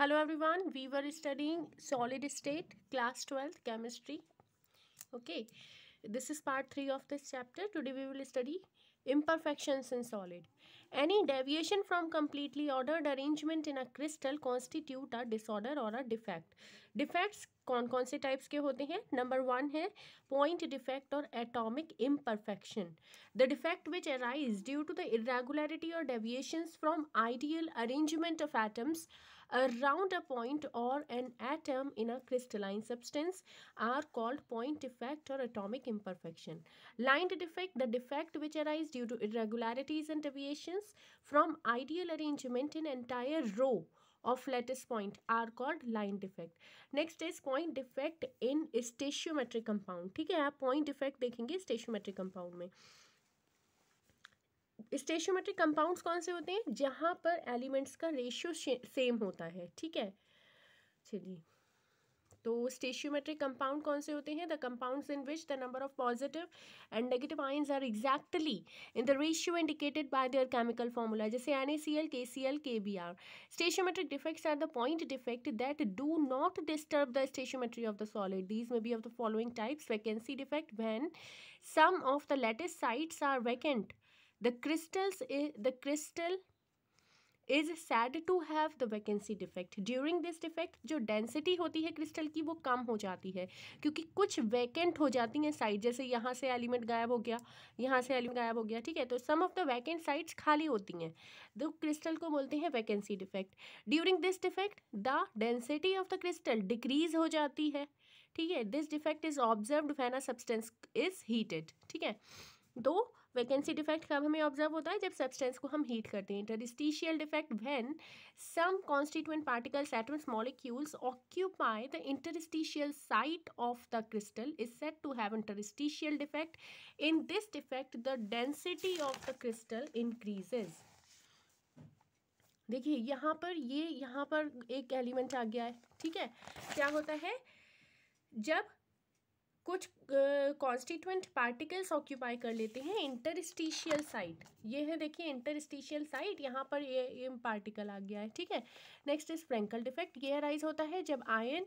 hello everyone we were studying solid state class 12 chemistry okay this is part 3 of this chapter today we will study imperfections in solid any deviation from completely ordered arrangement in a crystal constitute a disorder or a defect defects कौन कौन से types के होते हैं number one है point defect और atomic imperfection the defect which arise due to the irregularity और deviation from ideal arrangement of atoms around a point और an atom in a crystalline substance are called point defect और atomic imperfection line defect the defect which arise due to irregularities and deviations from ideal arrangement in entire row of flattest point are called line defect next is point defect in stoichiometric compound ठीक है आप point defect देखेंगे स्टेशियोमेट्रिक compound में स्टेशियोमेट्रिक compounds कौन से होते हैं जहां पर एलिमेंट्स का रेशियो सेम होता है ठीक है चलिए तो स्टेशियोमेट्रिक कंपाउंड कौन से होते हैं the compounds in which the number of positive and negative ions are exactly in the ratio indicated by their chemical formula जैसे N A C L K C L K B R stoichiometric defects are the point defect that do not disturb the stoichiometry of the solid these may be of the following types vacancy defect when some of the lattice sites are vacant the crystals the crystal is said to have the vacancy defect during this defect जो density होती है crystal की वो कम हो जाती है क्योंकि कुछ वैकेंट हो जाती हैं साइड जैसे यहाँ से एलिमेंट गायब हो गया यहाँ से एलिमेंट गायब हो गया ठीक है तो some of the vacant sides खाली होती हैं तो क्रिस्टल को बोलते हैं vacancy defect during this defect the density of the crystal decrease हो जाती है ठीक है this defect is observe when a substance is heated ठीक है दो तो वैकेंसी डिफेक्ट कब हमें ऑब्जर्व होता है जब सब्सटेंस को हम हीट करते हैं interstitial defect when some constituent particles atoms molecules occupy the interstitial site of the crystal is set to have interstitial defect in this defect the density of the crystal increases देखिए यहाँ पर ये यहाँ पर एक element आ गया है ठीक है क्या होता है जब कुछ कॉन्स्टिट्यूंट पार्टिकल्स ऑक्यूपाई कर लेते हैं इंटरस्टिशियल साइट ये है देखिए इंटरस्टिशियल साइट यहाँ पर ये, पार्टिकल आ गया है ठीक है नेक्स्ट इज फ्रेंकल डिफेक्ट ये राइज होता है जब आयन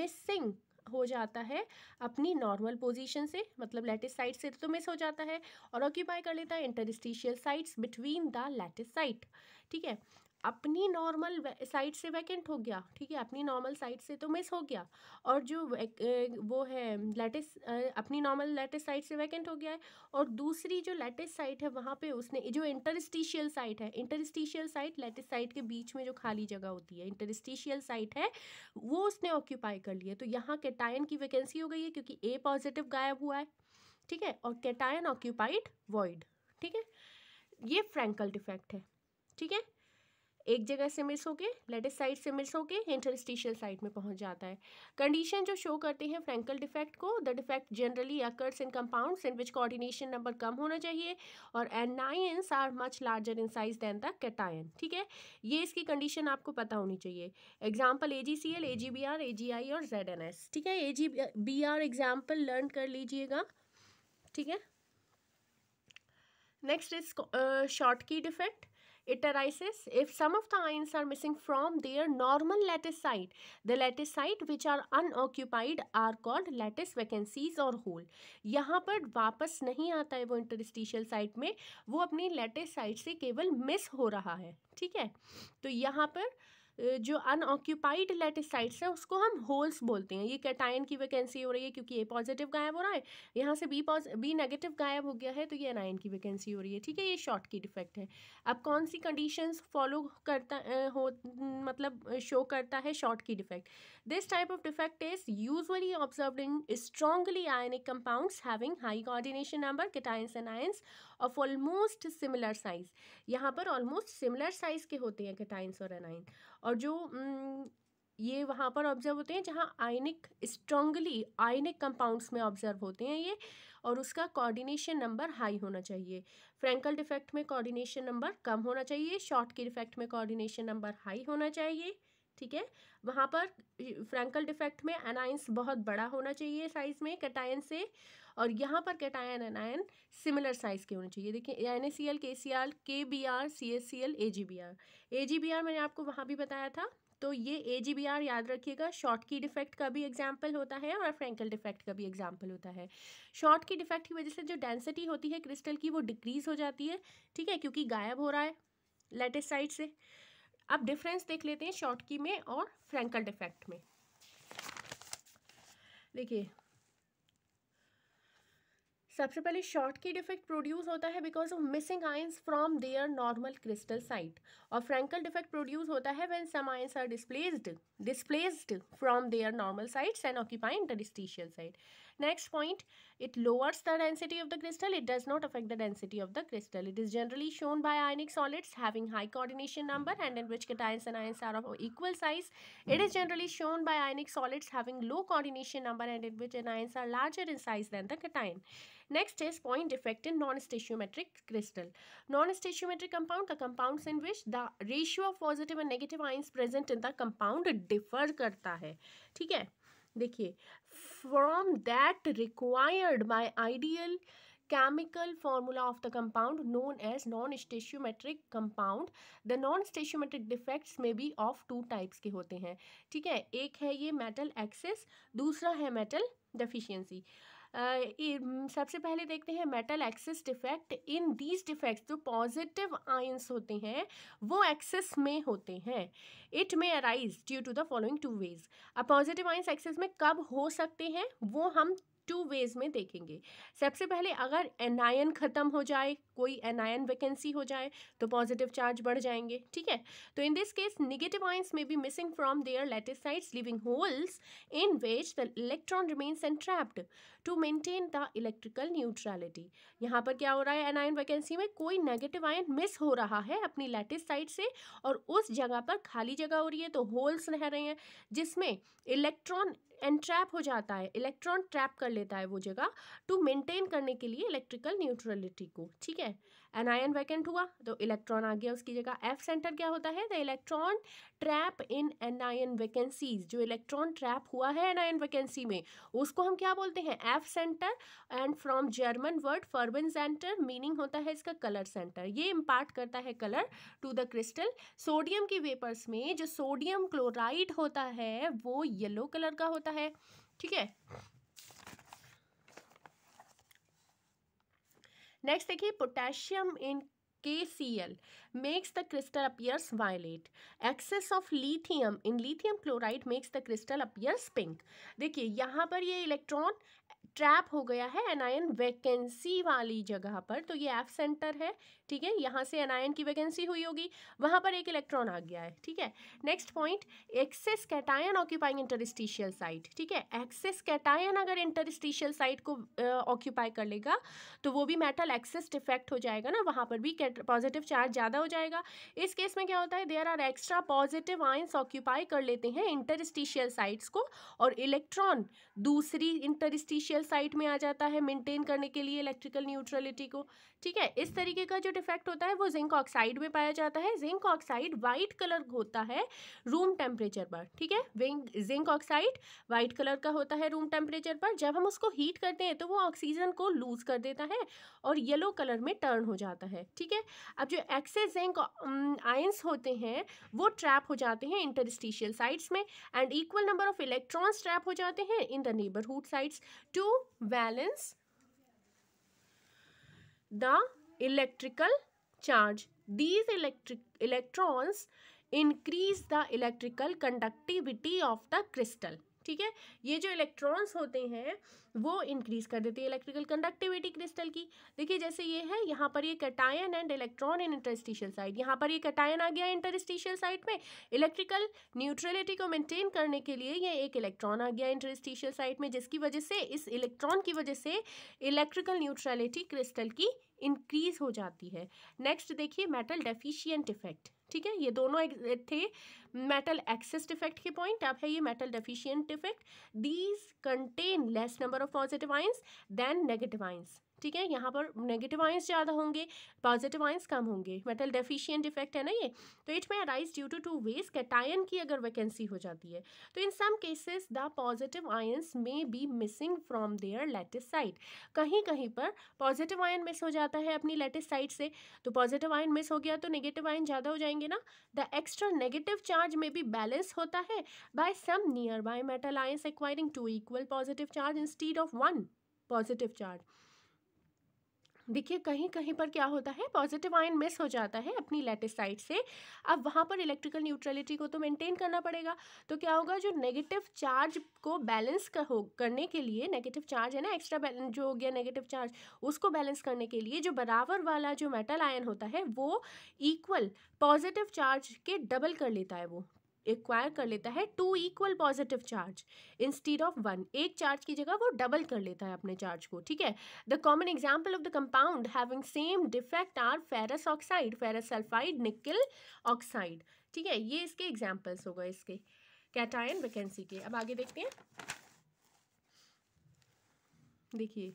मिसिंग हो जाता है अपनी नॉर्मल पोजीशन से मतलब लैटिस साइट से तो मिस हो जाता है और ऑक्यूपाई कर लेता है interstitial sites between the lattice site ठीक है अपनी नॉर्मल साइट से वैकेंट हो गया ठीक है अपनी नॉर्मल साइट से तो मिस हो गया और जो वो है लेटेस्ट अपनी नॉर्मल लेटेस्ट साइट से वैकेंट हो गया है और दूसरी जो लेटेस्ट साइट है वहाँ पे उसने जो इंटरस्टिशियल साइट है इंटरस्टिशियल साइट लेटेस्ट साइट के बीच में जो खाली जगह होती है इंटरस्टिशियल साइट है वो उसने ऑक्यूपाई कर लिया तो यहाँ कैटायन की वैकेंसी हो गई है क्योंकि ए पॉजिटिव गायब हुआ है ठीक है और कैटायन ऑक्यूपाइड वॉइड ठीक है ये फ्रेंकल डिफेक्ट है ठीक है एक जगह से मिस होके लेटेस्ट साइड से मिस होके इंटरस्टिशियल साइड में पहुंच जाता है कंडीशन जो शो करते हैं फ्रेंकल डिफेक्ट को the defect generally occurs in compounds in which coordination number कम होना चाहिए और anions are much larger in size than the cation ठीक है ये इसकी कंडीशन आपको पता होनी चाहिए example A G C L A G B R A G I और जेड एन एस ठीक है A G B R example learn कर लीजिएगा ठीक है next is Schottky defect it arises if some of the ions are missing from their normal lattice site. The lattice site which are unoccupied are called lattice vacancies or hole. यहाँ पर वापस नहीं आता है वो interstitial site में वो अपनी lattice साइट से केवल मिस हो रहा है ठीक है तो यहाँ पर जो अनऑक्यूपाइड लेटिसाइट्स हैं उसको हम होल्स बोलते हैं ये कैटाइन की वैकेंसी हो रही है क्योंकि ए पॉजिटिव गायब हो रहा है यहाँ से बी पॉज बी नेगेटिव गायब हो गया है तो ये एनाइन की वैकेंसी हो रही है ठीक है ये शॉर्ट की डिफेक्ट है अब कौन सी कंडीशंस फॉलो करता हो मतलब शो करता है Schottky defect this type of defect is usually observe in strongly ionic compounds having high coordination number cations and ions of almost similar size यहाँ पर ऑलमोस्ट सिमिलर साइज के होते हैं कैटाइंस और एनाइन और और जो ये वहाँ पर ऑब्जर्व होते हैं जहाँ आयनिक स्ट्रांगली आयनिक कंपाउंड्स में ऑब्जर्व होते हैं ये और उसका कोऑर्डिनेशन नंबर हाई होना चाहिए फ्रैंकल डिफेक्ट में कोऑर्डिनेशन नंबर कम होना चाहिए शॉर्ट के डिफेक्ट में कोऑर्डिनेशन नंबर हाई होना चाहिए ठीक है वहाँ पर फ्रैंकल डिफेक्ट में एनाइंस बहुत बड़ा होना चाहिए साइज़ में कैटायन से और यहाँ पर कैटायन एनायन सिमिलर साइज़ के होने चाहिए देखिए N A C L K C R K B R C S C L A G B R A G B R मैंने आपको वहाँ भी बताया था तो ये ए जी बी आर याद रखिएगा शॉर्ट की डिफेक्ट का भी एग्जाम्पल होता है और फ्रेंकल डिफेक्ट का भी एग्जाम्पल होता है शॉर्ट की डिफेक्ट की वजह से जो डेंसिटी होती है क्रिस्टल की वो डिक्रीज़ हो जाती है ठीक है क्योंकि गायब हो रहा है लेटेस्ट साइड से अब डिफरेंस देख लेते हैं शॉर्ट की में और फ्रैंकल डिफेक्ट में देखिए सबसे पहले शॉर्ट की डिफेक्ट प्रोड्यूस होता है because of missing ions from their normal crystal site और फ्रैंकल डिफेक्ट प्रोड्यूस होता है when some ions are displaced displaced from their normal sites and occupying interstitial site Next point, it lowers the density of the crystal. It does not affect the density of the crystal. It is generally shown by ionic solids having high coordination number and in which cations and ions are of equal size. It is generally shown by ionic solids having low coordination number and in which anions are larger in size than the cation. Next is point defect in non-stoichiometric crystal. Non-stoichiometric compound, the compounds in which the ratio of positive and negative ions present in the compound differ करता है ठीक है देखिए from that required by ideal chemical formula of the compound known as non stoichiometric compound the non stoichiometric defects में भी of two types के होते हैं ठीक है एक है ये मेटल एक्सेस दूसरा है मेटल डेफिशिएंसी सबसे पहले देखते हैं metal excess defect in these defects जो पॉजिटिव आयंस होते हैं वो एक्सेस में होते हैं it may arise due to the following two ways अब पॉजिटिव आयंस एक्सेस में कब हो सकते हैं वो हम टू वेज में देखेंगे सबसे पहले अगर एनायन ख़त्म हो जाए कोई एनायन वैकेंसी हो जाए तो पॉजिटिव चार्ज बढ़ जाएंगे ठीक है तो in this case negative ions may be missing from their lattice sides leaving holes in which the electron remains entrapped to maintain the electrical neutrality यहाँ पर क्या हो रहा है एनायन वैकेंसी में कोई नेगेटिव आयन मिस हो रहा है अपनी लेटेस्ट साइड से और उस जगह पर खाली जगह हो रही है तो होल्स रह रहे हैं जिसमें इलेक्ट्रॉन एंट्रैप हो जाता है इलेक्ट्रॉन ट्रैप कर लेता है वो जगह टू मेंटेन करने के लिए इलेक्ट्रिकल न्यूट्रलिटी को ठीक है है एनआईन वैकेंट हुआ तो इलेक्ट्रॉन आ गया उसकी जगह एफ सेंटर क्या होता है the electron trap in anion vacancies जो इलेक्ट्रॉन ट्रैप हुआ है एनआईन वैकेंसी में उसको हम क्या बोलते हैं F centre and from German word Farben centre meaning होता है इसका कलर सेंटर ये इम्पार्ट करता है colour to the crystal sodium की वेपर्स में जो सोडियम क्लोराइड होता है वो येलो कलर का होता है ठीक है नेक्स्ट देखिए potassium in K C L makes the crystal appears violet excess of lithium in lithium chloride makes the crystal appears pink देखिए यहाँ पर ये इलेक्ट्रॉन ट्रैप हो गया है एनआईएन वैकेंसी वाली जगह पर तो ये एफ सेंटर है ठीक है यहाँ से एनायन की वैकेंसी हुई होगी वहाँ पर एक इलेक्ट्रॉन आ गया है ठीक है next point excess cation occupying interstitial site ठीक है एक्सेस कैटायन अगर इंटरस्टिशियल साइट को ऑक्यूपाई कर लेगा तो वो भी मेटल एक्सेस डिफेक्ट हो जाएगा ना वहाँ पर भी पॉजिटिव चार्ज ज़्यादा हो जाएगा इस केस में क्या होता है there are extra positive ions occupy कर लेते हैं इंटरस्टिशियल साइट्स को और इलेक्ट्रॉन दूसरी इंटरस्टिशियल साइट में आ जाता है मेनटेन करने के लिए इलेक्ट्रिकल न्यूट्रलिटी को ठीक है इस तरीके का जो डिफेक्ट होता है वो जिंक ऑक्साइड में पाया जाता है जिंक ऑक्साइड वाइट कलर होता है रूम टेम्परेचर पर ठीक है जिंक ऑक्साइड वाइट कलर का होता है रूम टेम्परेचर पर जब हम उसको हीट करते हैं तो वो ऑक्सीजन को लूज़ कर देता है और येलो कलर में टर्न हो जाता है ठीक है अब जो एक्सेस जिंक आयंस होते हैं वो ट्रैप हो जाते हैं इंटरस्टिशियल साइड्स में and equal number of electrons trap हो जाते हैं in the neighbourhood sides to balance the electrical charge. These electric electrons increase the electrical conductivity of the crystal. ठीक है ये जो इलेक्ट्रॉन्स होते हैं वो इंक्रीज कर देते हैं इलेक्ट्रिकल कंडक्टिविटी क्रिस्टल की देखिए जैसे ये है यहाँ पर ये cation and electron in interstitial side यहाँ पर ये कटायन आ गया इंटरस्टिशियल साइड में इलेक्ट्रिकल न्यूट्रलिटी को मेंटेन करने के लिए ये एक इलेक्ट्रॉन आ गया इंटरस्टिशियल साइड में जिसकी वजह से इस इलेक्ट्रॉन की वजह से इलेक्ट्रिकल न्यूट्रलिटी क्रिस्टल की इंक्रीज हो जाती है नेक्स्ट देखिए मेटल डेफिशियंट इफेक्ट ठीक है ये दोनों थे मेटल एक्सेस डिफेक्ट के पॉइंट अब है ये metal deficient defect these contain less number of positive ions than negative ions ठीक है यहाँ पर नेगेटिव आइंस ज़्यादा होंगे पॉजिटिव आइंस कम होंगे मेटल डेफिशियंट इफेक्ट है ना ये तो it may arise due to two ways cation की अगर वैकेंसी हो जाती है तो in some cases the positive ions may be missing from their lattice site कहीं कहीं पर पॉजिटिव आयन मिस हो जाता है अपनी लेटेस्ट साइट से तो पॉजिटिव आयन मिस हो गया तो नेगेटिव आयन ज़्यादा हो जाएंगे ना द एक्स्ट्रा नेगेटिव चार्ज में भी बैलेंस होता है by some nearby metal ions acquiring two equal positive charge instead of one positive charge देखिए कहीं कहीं पर क्या होता है पॉजिटिव आयन मिस हो जाता है अपनी लैटिसाइड से अब वहाँ पर इलेक्ट्रिकल न्यूट्रलिटी को तो मेंटेन करना पड़ेगा तो क्या होगा जो नेगेटिव चार्ज को बैलेंस कर हो करने के लिए नेगेटिव चार्ज है ना एक्स्ट्रा बैलेंस जो हो गया नेगेटिव चार्ज उसको बैलेंस करने के लिए जो बराबर वाला जो मेटल आयन होता है वो इक्वल पॉजिटिव चार्ज के डबल कर लेता है वो एक्वायर कर लेता है two equal positive charge instead of one एक चार्ज की जगह वो डबल कर लेता है अपने चार्ज को ठीक है the common example of the compound having same defect are ferrous oxide ferrous sulphide nickel oxide ठीक है ये इसके एग्जाम्पल्स हो गए इसके कैटाइन वैकेंसी के अब आगे देखते हैं देखिए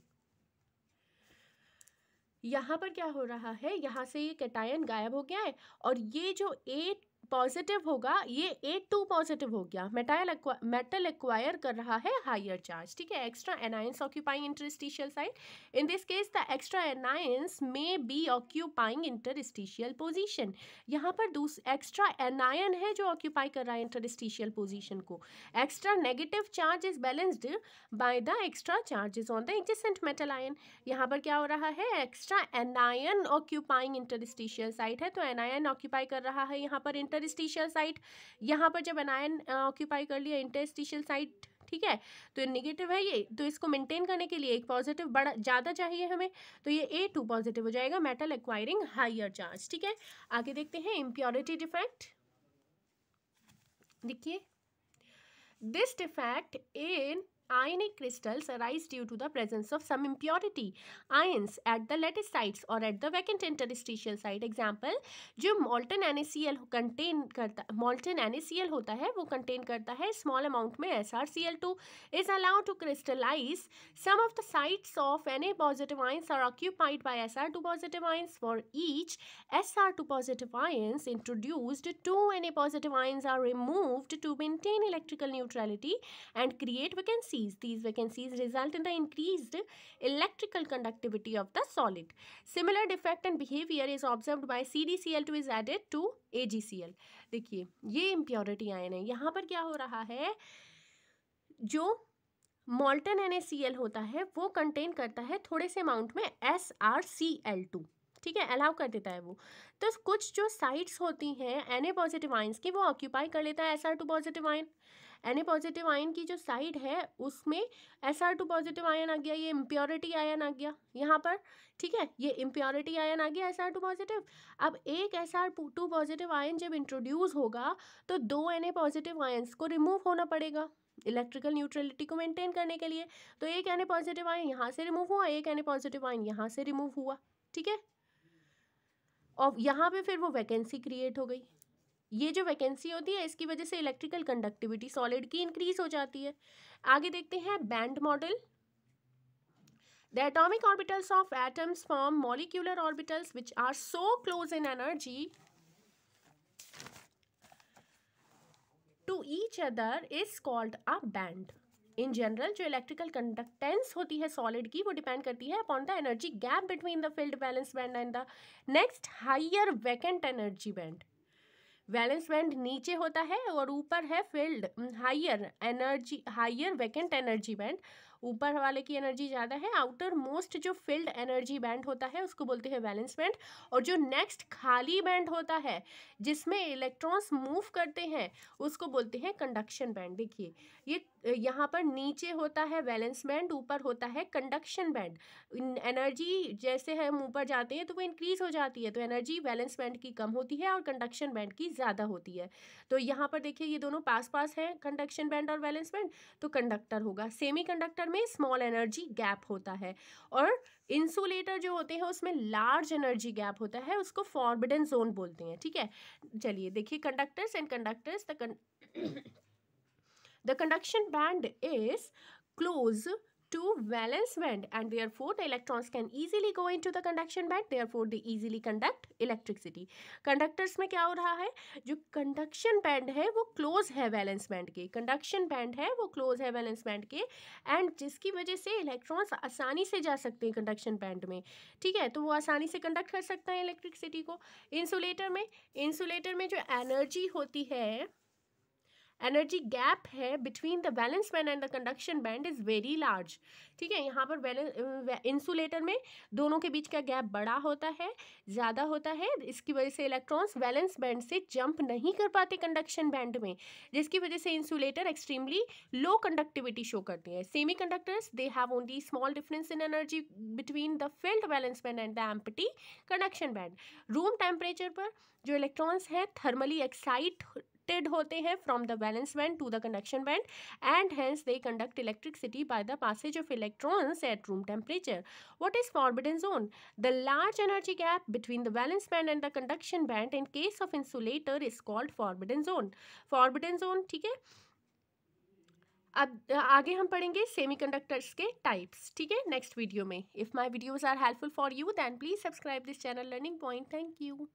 यहाँ पर क्या हो रहा है यहाँ से ये कैटायन गायब हो गया है और ये जो एट पॉजिटिव होगा ये ए टू पॉजिटिव हो गया मेटाइल मेटल एक्वायर कर रहा है हाइयर चार्ज ठीक है extra anions occupying interstitial side in this case the extra anions may be occupying interstitial position यहाँ पर एक्स्ट्रा एनायन है जो ऑक्यूपाई कर रहा है इंटरस्टिशियल पोजिशन को extra negative charge is balanced by the extra charges on the adjacent metal ion यहाँ पर क्या हो रहा है extra anion occupying interstitial side है तो एनायन ऑक्यूपाई कर रहा है यहाँ पर इंटर इंटरस्टिशियल साइट यहाँ पर जब अनायन ऑक्यूपाई uh, कर लिया इंटरस्टिशियल साइट ठीक है तो ये निगेटिव है ये तो इसको मेंटेन करने के लिए एक पॉजिटिव बड़ा ज़्यादा चाहिए हमें तो ये ए टू पॉजिटिव हो जाएगा मेटल एक्वायरिंग हाइयर चार्ज ठीक है आगे देखते हैं इम्प्योरिटी डिफेक्ट देखिए this defect in Ionic crystals arise due to the presence of some impurity ions at the lattice sites or at the vacant interstitial site. Example, जो molten NaCl contain molten NaCl होता है contain करता है small amount में SrCl2 is allowed to crystallize. Some of the sites of Na positive ions are occupied by Sr2 positive ions. For each Sr2 positive ions introduced, two Na positive ions are removed to maintain electrical neutrality and create vacancy. vacancies. These vacancies result in the increased electrical conductivity of the solid. Similar defect and behavior is observed by CDCl2 is added to AgCl. dekhiye ye impurity ion hai yahan par kya ho raha hai jo molten nacl hota hai wo contain karta hai thode se amount mein srcl2 ठीक है allow कर देता है वो तो कुछ जो sites होती हैं एन ए पॉजिटिव आइंस की वो ऑक्यूपाई कर लेता है S R two positive ion N A positive ion की जो साइड है उसमें S R two positive ion आ गया ये इम्प्योरिटी आयन आ गया यहाँ पर ठीक है ये इम्प्योरिटी आयन आ गया एस आर टू पॉजिटिव अब एक S R two positive ion जब इंट्रोड्यूस होगा तो दो एन ए पॉजिटिव आयन्स को रिमूव होना पड़ेगा इलेक्ट्रिकल न्यूट्रलिटी को मेंटेन करने के लिए तो एक एन ए पॉजिटिव आयन यहाँ से रिमूव हुआ एक एन ए पॉजिटिव आयन यहाँ से रिमूव हुआ ठीक है और यहाँ पे फिर वो वैकेंसी क्रिएट हो गई ये जो वैकेंसी होती है इसकी वजह से इलेक्ट्रिकल कंडक्टिविटी सॉलिड की इंक्रीज हो जाती है आगे देखते हैं band model the atomic orbitals of atoms form molecular orbitals which are so close in energy to each other is called a band in general जो इलेक्ट्रिकल कंडक्टेंस होती है सॉलिड की वो डिपेंड करती है upon the energy gap between the filled valence band and the next higher vacant energy band valence band नीचे होता है और ऊपर है filled higher energy higher vacant energy band ऊपर वाले की एनर्जी ज़्यादा है आउटर मोस्ट जो फील्ड एनर्जी बैंड होता है उसको बोलते हैं बैलेंस बैंड और जो नेक्स्ट खाली बैंड होता है जिसमें इलेक्ट्रॉन्स मूव करते हैं उसको बोलते हैं कंडक्शन बैंड देखिए ये यहाँ पर नीचे होता है बैलेंस बैंड ऊपर होता है कंडक्शन बैंड एनर्जी जैसे हम ऊपर जाते हैं तो वो इंक्रीज़ हो जाती है तो एनर्जी बैलेंस बैंड की कम होती है और कंडक्शन बैंड की ज़्यादा होती है तो यहाँ पर देखिए ये दोनों पास पास हैं कंडक्शन बैंड और बैलेंस बैंड तो कंडक्टर होगा सेमी कंडक्टर में स्मॉल एनर्जी गैप होता है और इंसुलेटर जो होते हैं उसमें लार्ज एनर्जी गैप होता है उसको फॉर्बिडन जोन बोलते हैं ठीक है चलिए देखिए conductors and conductors the conduction band is close two valence band and therefore the electrons can easily go into the conduction band therefore they easily conduct electricity conductors mein kya ho raha hai jo conduction band hai wo close hai valence band ke conduction band hai wo close hai valence band ke and jiski wajah se electrons aasani se ja sakte hain conduction band mein theek hai to wo aasani se conduct kar sakta hai electricity ko insulator mein insulator mein jo energy hoti hai energy gap है between the valence band and the conduction band is very large ठीक है यहाँ पर balance insulator में दोनों के बीच का gap बड़ा होता है ज़्यादा होता है इसकी वजह से इलेक्ट्रॉन्स बैलेंस बैंड से जंप नहीं कर पाते कंडक्शन बैंड में जिसकी वजह से insulator extremely low conductivity show करते हैं semiconductors they have only small difference in energy between the filled valence band and the empty conduction band room temperature पर जो इलेक्ट्रॉन्स हैं थर्मली एक्साइट डिटेक्टेड होते हैं from the valence band to the conduction band and hence they conduct electricity by the Passage of electrons at room temperature what is forbidden zone the large energy gap between the valence band and the conduction band in case of insulator is called forbidden zone forbidden zone ठीक है अब आगे हम पढ़ेंगे semiconductors के types ठीक है next video में if my videos are helpful for you then please subscribe this channel learning point thank you